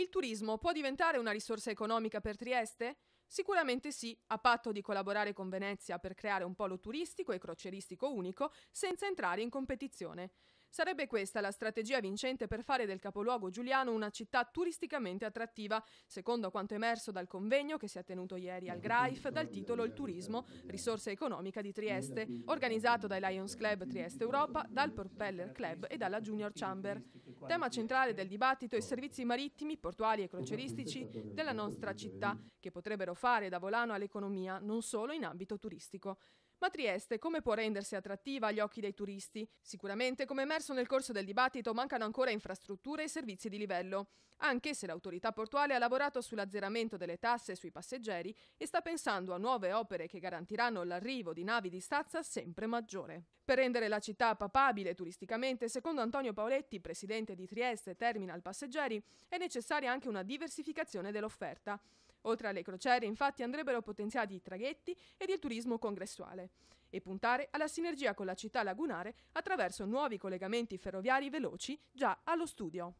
Il turismo può diventare una risorsa economica per Trieste? Sicuramente sì, a patto di collaborare con Venezia per creare un polo turistico e croceristico unico senza entrare in competizione. Sarebbe questa la strategia vincente per fare del capoluogo giuliano una città turisticamente attrattiva, secondo quanto emerso dal convegno che si è tenuto ieri al Graif dal titolo Il turismo, risorsa economica di Trieste, organizzato dai Lions Club Trieste Europa, dal Propeller Club e dalla Junior Chamber. Tema centrale del dibattito è i servizi marittimi, portuali e croceristici della nostra città, che potrebbero fare da volano all'economia non solo in ambito turistico. Ma Trieste come può rendersi attrattiva agli occhi dei turisti? Sicuramente, come emerso nel corso del dibattito, mancano ancora infrastrutture e servizi di livello, anche se l'autorità portuale ha lavorato sull'azzeramento delle tasse sui passeggeri e sta pensando a nuove opere che garantiranno l'arrivo di navi di stazza sempre maggiore. Per rendere la città papabile turisticamente, secondo Antonio Paoletti, presidente di Trieste Terminal Passeggeri, è necessaria anche una diversificazione dell'offerta. Oltre alle crociere, infatti, andrebbero potenziati i traghetti ed il turismo congressuale e puntare alla sinergia con la città lagunare attraverso nuovi collegamenti ferroviari veloci già allo studio.